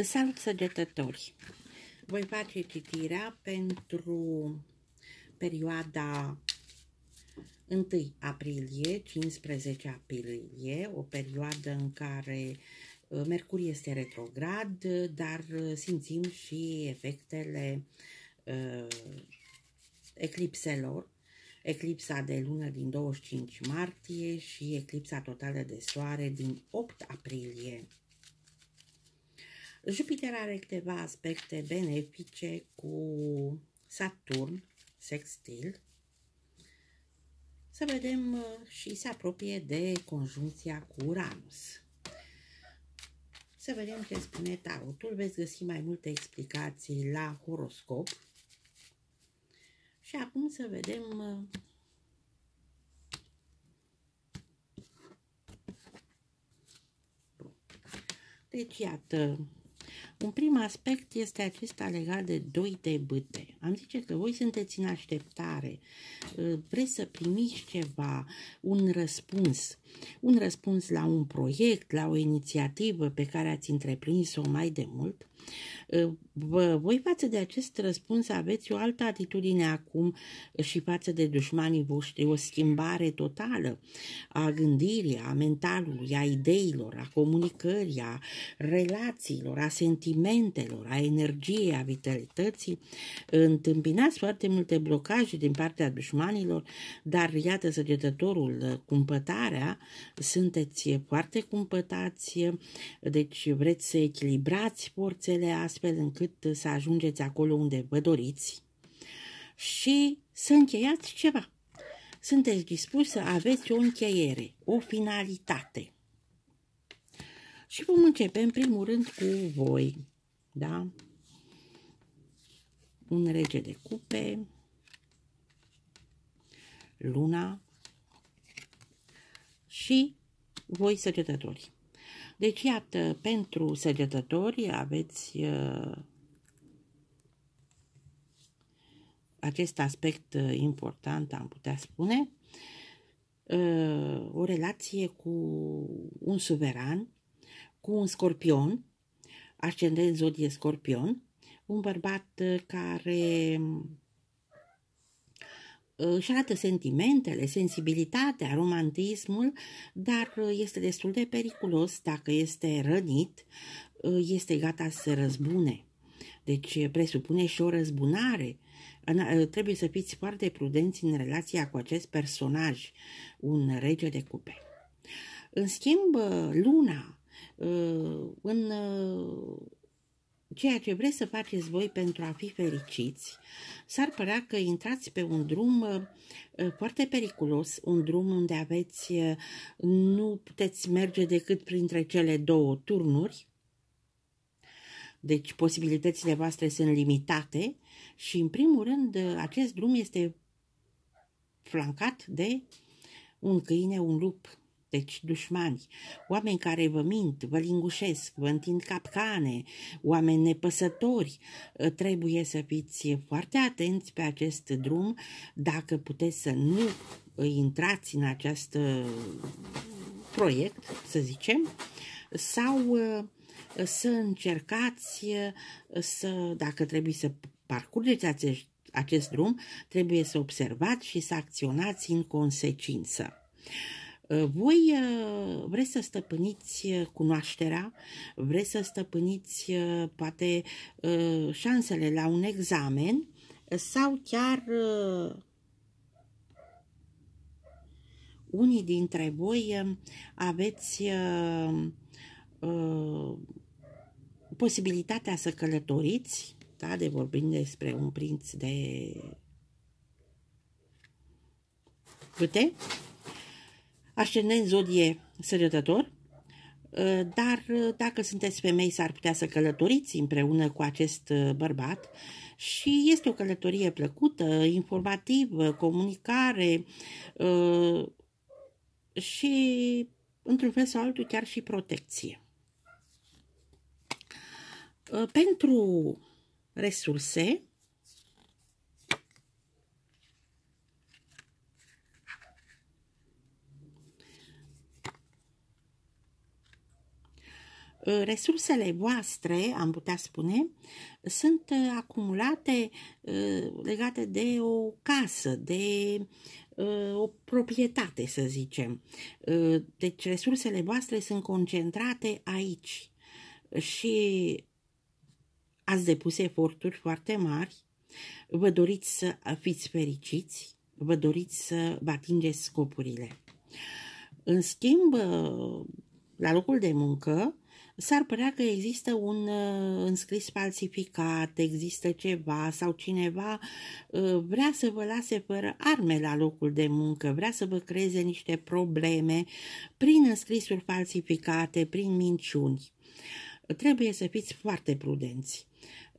Salut săgetători! Voi face citirea pentru perioada 1 aprilie, 15 aprilie, o perioadă în care uh, Mercur este retrograd, dar uh, simțim și efectele uh, eclipselor, eclipsa de lună din 25 martie și eclipsa totală de soare din 8 aprilie. Jupiter are câteva aspecte benefice cu Saturn, sextil. Să vedem uh, și se apropie de conjuncția cu Uranus. Să vedem ce spune tarotul. Veți găsi mai multe explicații la horoscop. Și acum să vedem uh, Deci, iată, un prim aspect este acesta legat de doi de bâte. Am zice că voi sunteți în așteptare, uh, vreți să primiți ceva, un răspuns, un răspuns la un proiect, la o inițiativă pe care ați întreprins-o mai de mult voi față de acest răspuns aveți o altă atitudine acum și față de dușmanii voștri, o schimbare totală a gândirii, a mentalului, a ideilor, a comunicării, a relațiilor, a sentimentelor, a energiei, a vitalității. Întâmpinați foarte multe blocaje din partea dușmanilor, dar iată săgetătorul, cumpătarea, sunteți foarte cumpătați, deci vreți să echilibrați forțe resursele astfel încât să ajungeți acolo unde vă doriți și să încheiați ceva. Sunteți dispuși să aveți o încheiere, o finalitate. Și vom începe în primul rând cu voi. Da? Un rege de cupe, luna și voi săgetătorii. Deci, iată, pentru săgetători aveți uh, acest aspect uh, important, am putea spune, uh, o relație cu un suveran, cu un scorpion, ascendent zodie scorpion, un bărbat uh, care își arată sentimentele, sensibilitatea, romantismul, dar este destul de periculos dacă este rănit, este gata să se răzbune. Deci presupune și o răzbunare. Trebuie să fiți foarte prudenți în relația cu acest personaj, un rege de cupe. În schimb, luna în Ceea ce vreți să faceți voi pentru a fi fericiți, s-ar părea că intrați pe un drum uh, foarte periculos, un drum unde aveți, uh, nu puteți merge decât printre cele două turnuri, deci posibilitățile voastre sunt limitate și, în primul rând, uh, acest drum este flancat de un câine, un lup, deci dușmani, oameni care vă mint, vă lingușesc, vă întind capcane, oameni nepăsători. Ă, trebuie să fiți foarte atenți pe acest drum dacă puteți să nu intrați în acest proiect, să zicem, sau ă, să încercați ă, să, dacă trebuie să parcurgeți acest, acest drum, trebuie să observați și să acționați în consecință. Uh, voi uh, vreți să stăpâniți uh, cunoașterea, vreți să stăpâniți poate șansele la un examen sau chiar unii dintre voi aveți posibilitatea să călătoriți, da, de vorbind despre un prinț de câte? Ascendent zodie sărătător, ă, dar ă, dacă sunteți femei s-ar putea să călătoriți împreună cu acest ă, bărbat și este o călătorie plăcută, informativă, comunicare și într-un fel sau altul chiar și protecție. Pentru resurse, Eh, resursele voastre, am putea spune, sunt eh, acumulate eh, legate de o casă, de o proprietate, să zicem. Deci resursele voastre sunt concentrate aici și ați depus eforturi foarte mari, vă doriți să fiți fericiți, vă doriți să vă atingeți scopurile. În schimb, la locul de muncă, s-ar părea că există un uh, înscris falsificat, există ceva sau cineva uh, vrea să vă lase fără arme la locul de muncă, vrea să vă creeze niște probleme prin înscrisuri falsificate, prin minciuni. Trebuie să fiți foarte prudenți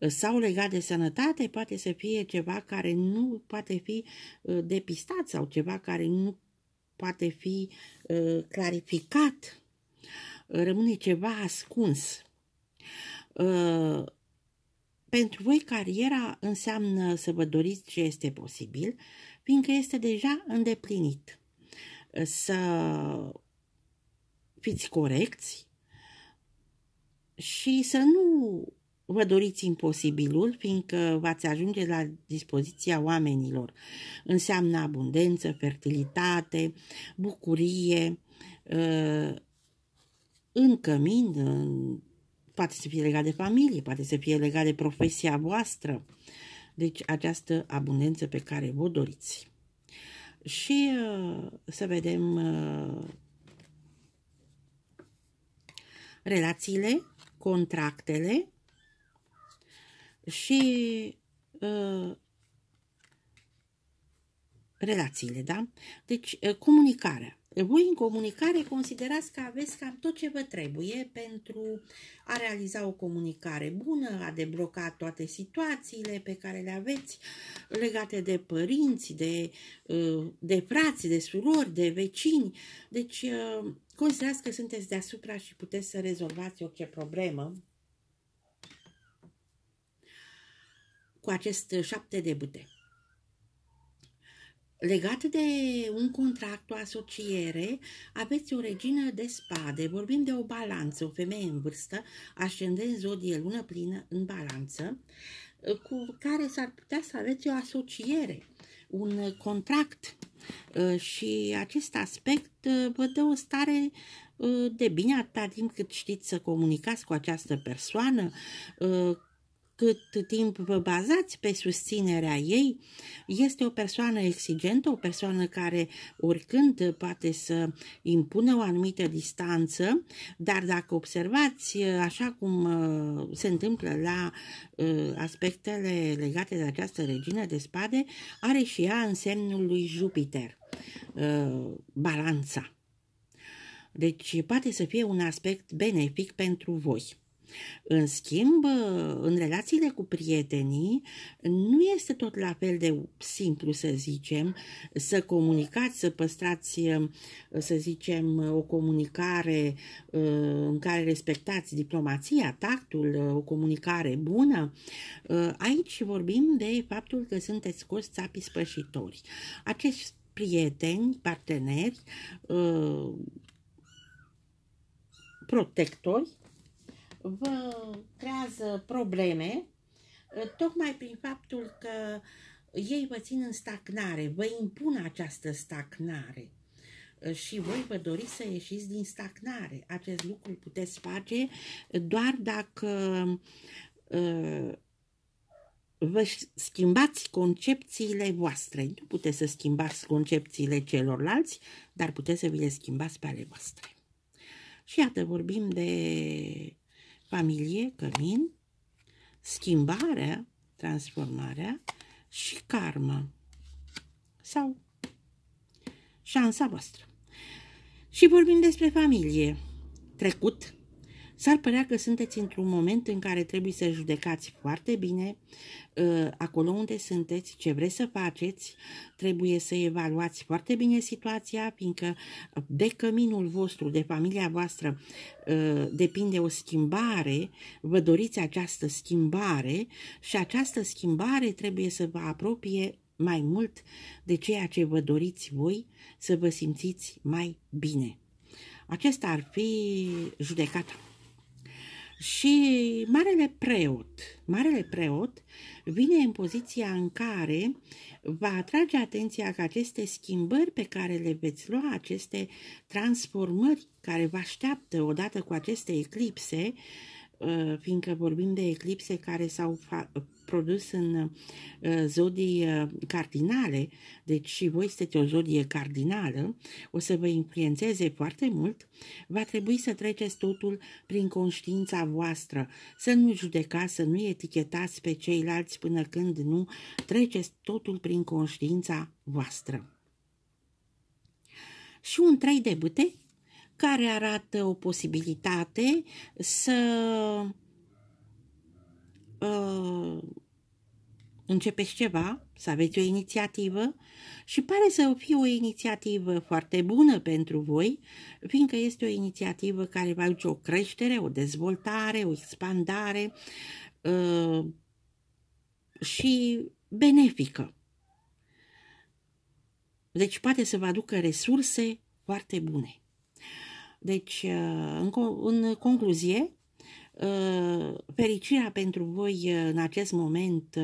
sau legat de sănătate, poate să fie ceva care nu poate fi uh, depistat sau ceva care nu poate fi clarificat rămâne ceva ascuns. Uh, pentru voi cariera înseamnă să vă doriți ce este posibil, fiindcă este deja îndeplinit. Uh, să fiți corecți și să nu vă doriți imposibilul, fiindcă v-ați ajunge la dispoziția oamenilor. Înseamnă abundență, fertilitate, bucurie, uh, în cămin, în, poate să fie legat de familie, poate să fie legat de profesia voastră. Deci această abundență pe care vă doriți. Și uh, să vedem uh, relațiile, contractele și uh, relațiile, da? Deci, uh, comunicarea. Voi în comunicare considerați că aveți cam tot ce vă trebuie pentru a realiza o comunicare bună, a debloca toate situațiile pe care le aveți legate de părinți, de, uh, de frați, de surori, de vecini. Deci uh, considerați că sunteți deasupra și puteți să rezolvați orice problemă cu acest șapte de bute. Legat de un contract, o asociere, aveți o regină de spade. Vorbim de o balanță, o femeie în vârstă, ascendent zodie lună plină în balanță, cu care s-ar putea să aveți o asociere, un contract. Uh, și acest aspect uh, vă dă o stare uh, de bine atâta timp cât știți să comunicați cu această persoană, cât timp vă bazați pe susținerea ei, este o persoană exigentă, o persoană care oricând poate să impună o anumită distanță, dar dacă observați, așa cum uh, se întâmplă la uh, aspectele legate de această regină de spade, are și ea în semnul lui Jupiter, uh, balanța. Deci poate să fie un aspect benefic pentru voi. În schimb, în relațiile cu prietenii, nu este tot la fel de simplu, să zicem, să comunicați, să păstrați, să zicem, o comunicare uh, în care respectați diplomația, tactul, uh, o comunicare bună. Uh, aici vorbim de faptul că sunteți scos țapii spășitori. Acești prieteni, parteneri, protectori, vă creează probleme ă, tocmai prin faptul că ei vă țin în stagnare, vă impun această stagnare ă, și voi vă doriți să ieșiți din stagnare. Acest lucru îl puteți face doar dacă ă, vă schimbați concepțiile voastre. Nu puteți să schimbați concepțiile celorlalți, dar puteți să vi le schimbați pe ale voastre. Și iată, vorbim de familie, cămin, schimbarea, transformarea și karma sau șansa voastră. Și vorbim despre familie, trecut, S-ar părea că sunteți într-un moment în care trebuie să judecați foarte bine ă, acolo unde sunteți, ce vreți să faceți, trebuie să evaluați foarte bine situația, fiindcă ă, de căminul vostru, de familia voastră, ă, depinde o schimbare, vă doriți această schimbare și această schimbare trebuie să vă apropie mai mult de ceea ce vă doriți voi, să vă simțiți mai bine. Acesta ar fi judecata. Și marele preot, marele preot vine în poziția în care va atrage atenția că aceste schimbări pe care le veți lua, aceste transformări care vă așteaptă odată cu aceste eclipse, Uh, fiindcă vorbim de eclipse care s-au uh, produs în uh, zodii cardinale, deci și voi sunteți o zodie cardinală, o să vă influențeze foarte mult, va trebui să treceți totul prin conștiința voastră, să nu judecați, să nu etichetați pe ceilalți până când nu treceți totul prin conștiința voastră. Și un trei de bâte care arată o posibilitate să uh, începeți ceva, să aveți o inițiativă și pare să fie o inițiativă foarte bună pentru voi, fiindcă este o inițiativă care va aduce o creștere, o dezvoltare, o expandare uh, și benefică. Deci poate să vă aducă resurse foarte bune. Deci, uh, în concluzie, uh, fericirea pentru voi uh, în acest moment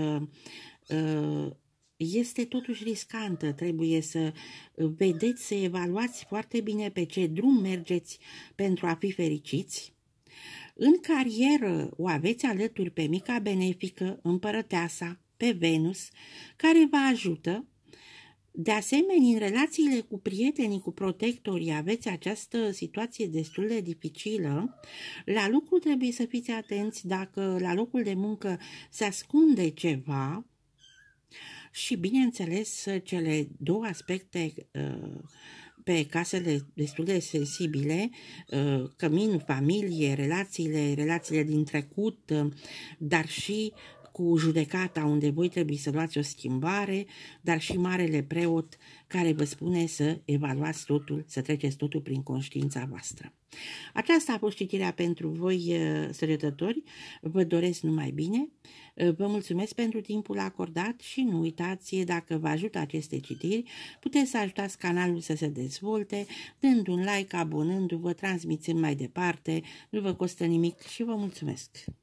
este totuși riscantă. Trebuie să vedeți, să evaluați foarte bine pe ce drum mergeți pentru a fi fericiți. În carieră o aveți alături pe mica benefică, împărăteasa, pe Venus, care vă ajută de asemenea, în relațiile cu prietenii, cu protectorii, aveți această situație destul de dificilă. La lucru trebuie să fiți atenți dacă la locul de muncă se ascunde ceva și, bineînțeles, cele două aspecte uh, pe casele destul de sensibile, uh, cămin, familie, relațiile, relațiile din trecut, uh, dar și cu judecata unde voi trebuie să luați o schimbare, dar și marele preot care vă spune să evaluați totul, să treceți totul prin conștiința voastră. Aceasta a fost citirea pentru voi, uh, sărătători. Vă doresc numai bine. Uh, vă mulțumesc pentru timpul acordat și nu uitați, dacă vă ajută aceste citiri, puteți să ajutați canalul să se dezvolte, dând un like, abonându-vă, transmițând mai departe. Nu vă costă nimic și vă mulțumesc!